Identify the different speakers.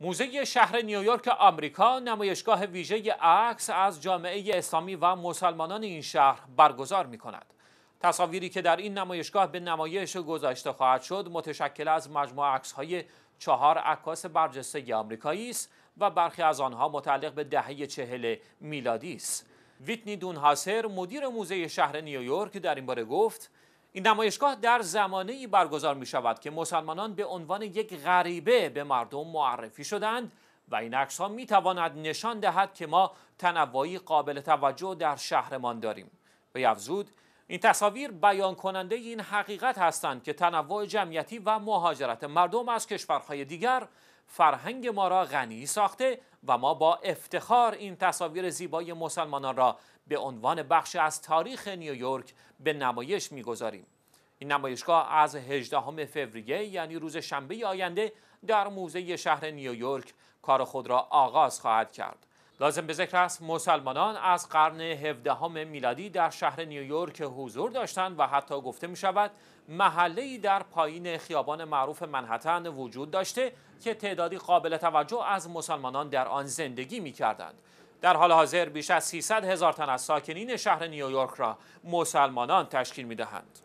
Speaker 1: موزه شهر نیویورک آمریکا نمایشگاه ویژه عکس از جامعه اسلامی و مسلمانان این شهر برگزار می کند. تصاویری که در این نمایشگاه به نمایش گذاشته خواهد شد متشکل از مجموع های چهار عکاس برجسته آمریکایی است و برخی از آنها متعلق به دهه چهل میلادی است. ویتنی دونهاسر مدیر موزه شهر نیویورک در این باره گفت این نمایشگاه در زمانه ای برگزار می شود که مسلمانان به عنوان یک غریبه به مردم معرفی شدند و این عکس ها می تواند نشان دهد که ما تنوعی قابل توجه در شهرمان داریم. به افزود این تصاویر بیان کننده این حقیقت هستند که تنوع جمعیتی و مهاجرت مردم از کشورهای دیگر فرهنگ ما را غنی ساخته و ما با افتخار این تصاویر زیبای مسلمانان را به عنوان بخش از تاریخ نیویورک به نمایش میگذاریم. این نمایشگاه از 18 فوریه یعنی روز شنبه آینده در موزه شهر نیویورک کار خود را آغاز خواهد کرد. لازم به ذکر است مسلمانان از قرن 17 میلادی در شهر نیویورک حضور داشتند و حتی گفته می شود محله در پایین خیابان معروف منحتن وجود داشته که تعدادی قابل توجه از مسلمانان در آن زندگی می کردند. در حال حاضر بیش از 300 هزار تن از ساکنین شهر نیویورک را مسلمانان تشکیل می دهند.